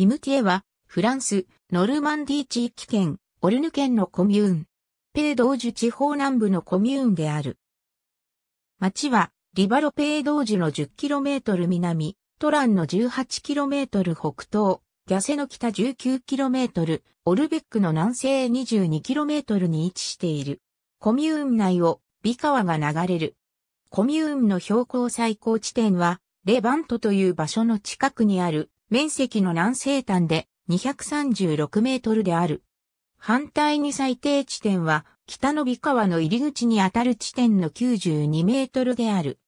ピムティエは、フランス、ノルマンディ地域圏、オルヌ県のコミューン。ペードージュ地方南部のコミューンである。町は、リバロペードージュの 10km 南、トランの 18km 北東、ギャセの北 19km、オルベックの南西 22km に位置している。コミューン内を、ビ川が流れる。コミューンの標高最高地点は、レバントという場所の近くにある面積の南西端で236メートルである。反対に最低地点は北の美川の入り口にあたる地点の92メートルである。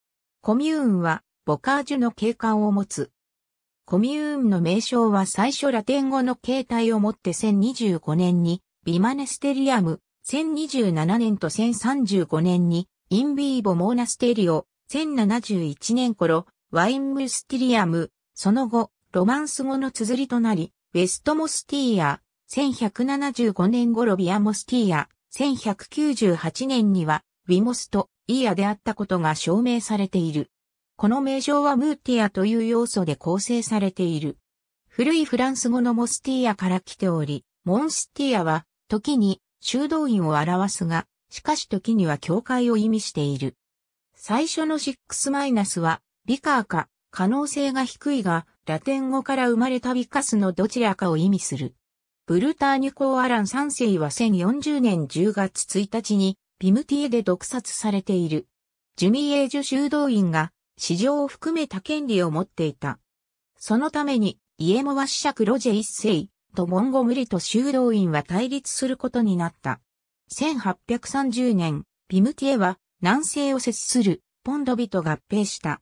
コミューンはボカージュの景観を持つ。コミューンの名称は最初ラテン語の形態をもって1025年にビマネステリアム、1027年と1035年にインビーボモーナステリオ、1071年頃ワインムステリアム、その後ロマンス語の綴りとなり、ウェストモスティーア、1175年頃ビアモスティーア、1198年には、ウィモスト、イーアであったことが証明されている。この名称はムーティアという要素で構成されている。古いフランス語のモスティアから来ており、モンスティアは、時に、修道院を表すが、しかし時には教会を意味している。最初のシックスマイナスは、ビカーか、可能性が低いが、ラテン語から生まれたビカスのどちらかを意味する。ブルターニュコー・アラン3世は1040年10月1日にピムティエで毒殺されている。ジュミエージュ修道院が市場を含めた権利を持っていた。そのためにイエモワ子爵ロジェ一世とモンゴムリと修道院は対立することになった。1830年、ピムティエは南西を接するポンドビと合併した。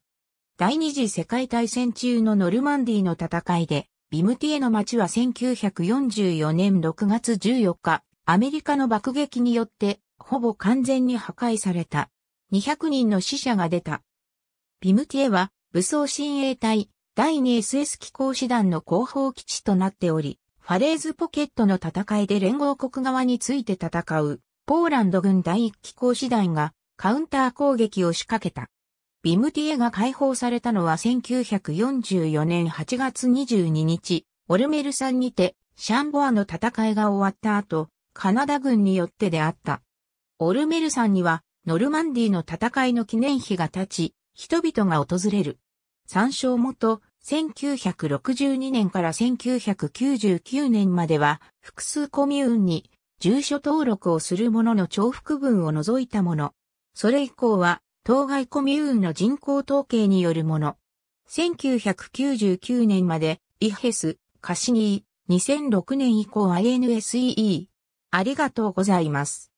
第二次世界大戦中のノルマンディの戦いで、ビムティエの町は1944年6月14日、アメリカの爆撃によって、ほぼ完全に破壊された。200人の死者が出た。ビムティエは、武装親衛隊、第 2SS 機構師団の広報基地となっており、ファレーズポケットの戦いで連合国側について戦う、ポーランド軍第1機構師団が、カウンター攻撃を仕掛けた。ビムティエが解放されたのは1944年8月22日、オルメル山にて、シャンボアの戦いが終わった後、カナダ軍によって出会った。オルメル山には、ノルマンディの戦いの記念碑が立ち、人々が訪れる。参照元、1962年から1999年までは、複数コミューンに、住所登録をする者の重複分を除いたもの。それ以降は、当該コミューンの人口統計によるもの。1999年まで、イヘス、カシニー、2006年以降 INSEE。ありがとうございます。